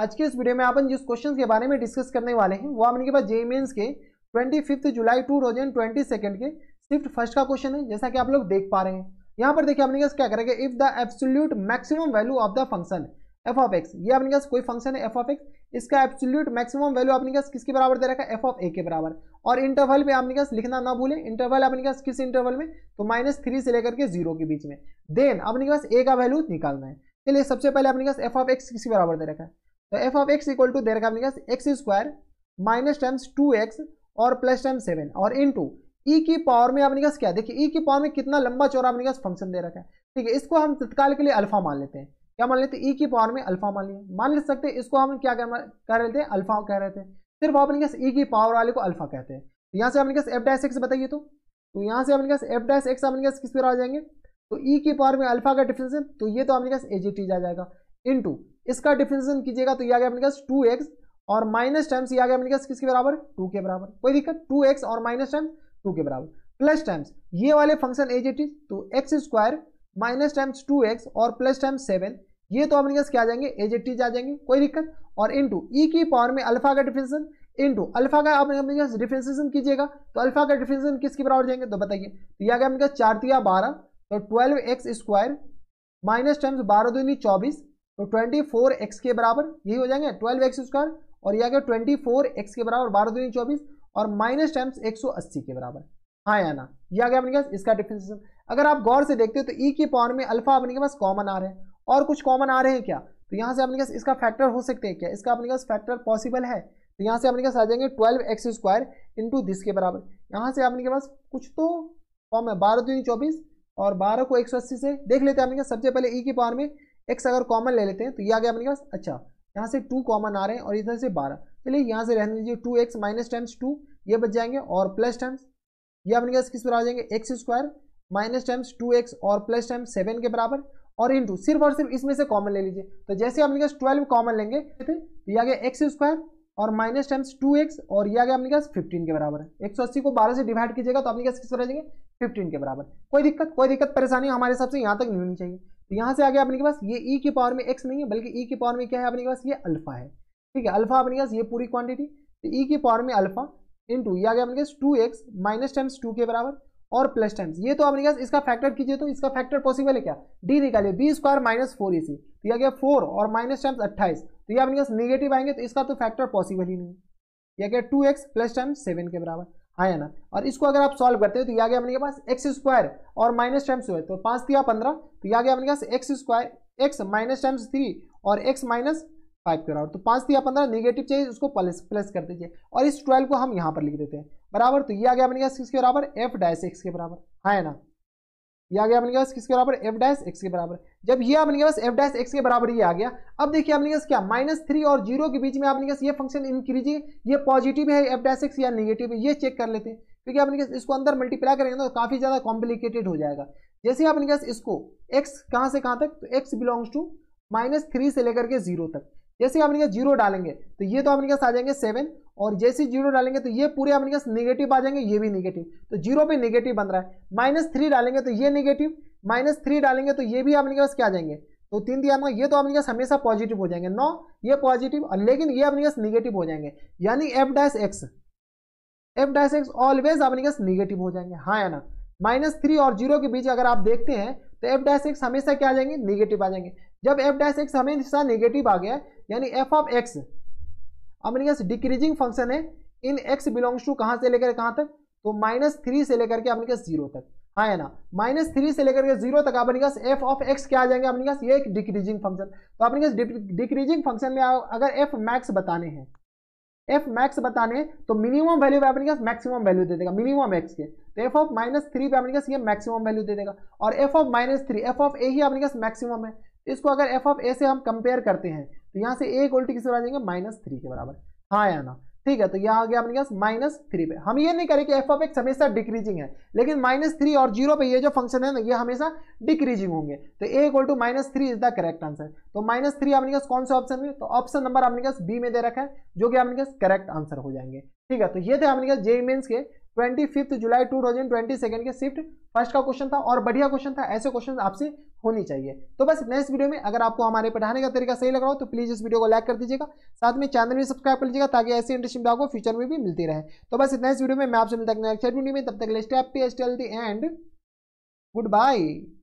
आज के इस वीडियो में अपन जिस क्वेश्चन के बारे में डिस्कस करने वाले हैं वो आपके के पास जे मेन्स के twenty fifth July two thousand twenty second के शिफ्ट फर्स्ट का क्वेश्चन है जैसा कि आप लोग देख पा रहे हैं यहाँ पर देखिए अपने क्या करेगा if the absolute maximum value of the function f of x ये अपने पास कोई फंक्शन है एफ ऑफ एक्स इसका एब्सोल्यूट मैक्सिमम वैल्यू आपने पास किसके बराबर दे रखा है एफ ऑफ ए के बराबर और इंटरवल में आपने पास लिखना ना भूलें इंटरवल आपने पास किस इंटरवल में तो माइनस थ्री से लेकर के जीरो के बीच में देन अपने पास ए का वैल्यू निकालना है चलिए सबसे पहले अपने पास एफ ऑफ एक्स किसके बराबर दे रखा है तो f of x equal to देर का x square minus times two x और प्लस टाइम सेवन और इन टू ई की पावर में आपने कहा क्या देखिए ई e की पावर में कितना लंबा चौरा आपने कहा फंक्शन दे रखा है ठीक है इसको हम तत्काल के लिए अल्फा मान लेते हैं क्या मान लेते हैं ई e की पावर में अल्फा मान लिए मान ले सकते हैं इसको हम क्या कह रहे थे अल्फा कह रहे थे सिर्फ आपने कहा ई e की पावर वाले को अल्फा कहते हैं तो यहाँ से आपने कहा एफ डैश एक्स बताइए तो तो यहाँ से आपने कहा एफ डैश एक्स आपने कहा किस पर आ जाएंगे तो ई की पावर में अल्फा का डिफरेंस है तो ये तो आपने कहा एजीटीज जा जाएगा इंटू इसका डिफ्रेंसिएशन कीजिएगा तो यह आ गया अपने पास टू एक्स और माइनस टाइम्स ये आ गया अपने पास किसके बराबर टू के बराबर कोई दिक्कत टू एक्स और माइनस टाइम्स टू के बराबर प्लस टाइम्स ये वाले फंक्शन एज इट इज तो x square minus times two x और प्लस टाइम्स सेवन ये तो अपने पास क्या आ जाएंगे एज इट इज आ जाएंगे कोई दिक्कत और इंटू ई e की पावर में अल्फा का डिफ्रेंसिएशन इंटू अल्फा का आप अपने पास डिफ्रेंसिएशन कीजिएगा तो अल्फा का डिफ्रेंसिएशन किसके बराबर जाएंगे तो बताइए तो यह आ गया अपने पास चार तिया बारह तो twelve x square minus times बारह दूनी चौबीस तो ट्वेंटी फोर एक्स के बराबर यही हो जाएंगे ट्वेल्व एक्स स्क्वायर और ये आ गया ट्वेंटी फोर एक्स के बराबर बारह दूनी चौबीस और माइनस टाइम्स एक सौ अस्सी के बराबर हाँ या ना ये आ गया अपने पास इसका डिफ्रेंसिएशन अगर आप गौर से देखते हो तो ई e की पावर में अल्फा अपने के पास कॉमन आ रहे हैं और कुछ कॉमन आ रहे हैं क्या तो यहाँ से अपने पास इसका फैक्टर हो सकते हैं क्या इसका अपने पास फैक्टर पॉसिबल है तो यहाँ से अपने पास आ जाएंगे twelve x square into this के बराबर यहाँ से अपने के पास कुछ तो कॉम है बारह दूनी चौबीस और बारह को एक सौ अस्सी से देख लेते हैं अपने सबसे पहले ई e की पावर में एक्स अगर कॉमन ले लेते हैं तो ये आ गया अपने पास अच्छा यहाँ से टू कॉमन आ रहे हैं और इधर से बारह चलिए यहाँ से रहने दीजिए two x minus times two ये बच जाएंगे और प्लस टाइम्स ये अपने पास किस पर आ जाएंगे x square minus times two x और प्लस टाइम्स सेवन के बराबर और इंटू सिर्फ और सिर्फ इसमें से कॉमन ले लीजिए तो जैसे अपने पास ट्वेल्व कॉमन लेंगे तो ये आ गया एक्स स्क्वायर और माइनस टाइम्स टू एक्स और ये आ गया अपने पास फिफ्टीन के बराबर है एक सौ अस्सी को बारह से डिवाइड कीजिएगा तो अपने पास किस पर आ जाएंगे फिफ्टीन के बराबर कोई दिक्कत कोई दिक्कत परेशानी हमारे हिसाब से यहाँ तक नहीं होनी चाहिए तो यहाँ से आगे अपने के पास ये ई के पावर में एक्स नहीं है बल्कि ई के पावर में क्या है अपने के पास ये अल्फा है ठीक है अल्फा अपने के पास ये पूरी क्वांटिटी तो ई के पावर में अल्फा इंटू ये आ गया अपने पास two x minus times two के बराबर और प्लस टाइम्स ये तो अपने के पास इसका फैक्टर कीजिए तो इसका फैक्टर पॉसिबल है क्या डी निकालिए B square minus four C तो यह गया फोर और माइनस टाइम्स अट्ठाईस तो ये अपने के पास निगेटिव आएंगे तो इसका तो फैक्टर पॉसिबल ही नहीं है यह गया two x plus times seven के बराबर आया हाँ ना और इसको अगर आप सॉल्व करते हो तो यह आ गया अपने के पास एक्स स्क्वायर और माइनस टाइम्स हुए तो पाँच दिया पंद्रह तो यह आ गया अपने पास x square x minus times three और एक्स माइनस फाइव के बराबर तो पाँच दिया पंद्रह निगेटिव चाहिए उसको प्लस प्लस कर दीजिए और इस ट्वेल्व को हम यहाँ पर लिख देते हैं बराबर तो ये आ गया अपने पास किसके बराबर एफ डाइस एक्स के बराबर है हाँ ना आ गया अपने किसके बराबर एफ डैश एक्स के बराबर जब ये अपने के पास एफ डैश एक्स के बराबर ये आ गया अब देखिए अपने पास क्या माइनस थ्री और जीरो के बीच में आपने कहा ये फंक्शन इंक्रीजिंग ये पॉजिटिव है एफ डैश एक्स या निगेटिव है ये चेक कर लेते हैं क्योंकि अपने पास इसको अंदर मल्टीप्लाई करेंगे तो काफ़ी ज़्यादा कॉम्प्लिकेटेड हो जाएगा जैसे अपने पास इसको एक्स कहाँ से कहाँ तक तो x belongs to minus three से लेकर के जीरो तक जैसे अपने के जीरो डालेंगे तो ये तो अपने के आ जाएंगे सेवन और जैसे जीरो डालेंगे तो ये पूरे अपने के निगेटिव आ जाएंगे ये भी निगेटिव तो जीरो पे निगेटिव बन रहा है माइनस थ्री डालेंगे तो ये निगेटिव माइनस थ्री डालेंगे तो ये भी अपने के पास क्या आ जाएंगे तो तीन दिया आपका ये तो अपने पास हमेशा पॉजिटिव हो जाएंगे नौ ये पॉजिटिव और लेकिन ये अपने पास निगेटिव हो जाएंगे यानी F dash x F dash x always अपने पास निगेटिव हो जाएंगे हाँ या ना माइनस थ्री और जीरो के बीच अगर आप देखते हैं तो एफ डैश एक्स हमेशा क्या आ जाएंगे निगेटिव आ जाएंगे जब एफ डैश एक्स हमेशा निगेटिव आ गया यानी एफ ऑफ एक्स अपने डिक्रीजिंग फंक्शन है इन एक्स बिलोंग्स टू कहाँ से लेकर कहाँ तक तो माइनस थ्री से लेकर के अपने जीरो तक हाँ है ना माइनस थ्री से लेकर के जीरो तक अपने पास एफ ऑफ एक्स क्या आ जाएंगे अपने पास ये एक डिक्रीजिंग फंक्शन तो अपने पास डिक्रीजिंग फंक्शन में अगर एफ मैक्स बताने हैं एफ मैक्स बताने तो मिनिमम वैल्यू पे अपने पास मैक्सिमम वैल्यू दे देगा मिनिमम एक्स के तो एफ ऑफ माइनस थ्री पे अपने पास ये मैक्सिमम वैल्यू दे देगा और F of minus three F of A ही अपने पास मैक्सिमम है इसको अगर एफ ऑफ ए से हम कंपेयर करते हैं तो यहाँ से ए किस पर आ जाएंगे माइनस थ्री के बराबर हाँ या ना ठीक है तो यहाँ आ गया अपने पास माइनस थ्री पे हम ये नहीं करें कि एफ ऑफ एक्स हमेशा डिक्रीजिंग है लेकिन माइनस थ्री और जीरो पे ये जो फंक्शन है ना ये हमेशा डिक्रीजिंग होंगे तो A equal to minus three is the correct answer तो माइनस थ्री आपने पास कौन सा ऑप्शन में तो ऑप्शन नंबर आपने पास बी में दे रखा है जो कि आपने पास करेक्ट आंसर हो जाएंगे ठीक है तो ये थे आपने पास जे मेन्स के twenty fifth July two thousand twenty second के शिफ्ट फर्स्ट का क्वेश्चन था और बढ़िया क्वेश्चन था ऐसे क्वेश्चन आपसे होनी चाहिए तो बस नेक्स्ट वीडियो में अगर आपको हमारे पढ़ाने का तरीका सही लग रहा हो तो प्लीज़ इस वीडियो को लाइक कर दीजिएगा साथ में चैनल भी सब्सक्राइब कर लीजिएगा ताकि ऐसी इंटरेस्टिंग आपको फ्यूचर में भी मिलती रहे तो बस नेक्स्ट वीडियो में मैं आपसे मिलता हूँ नेक्स्ट वीडियो में तब तक lest happy and good bye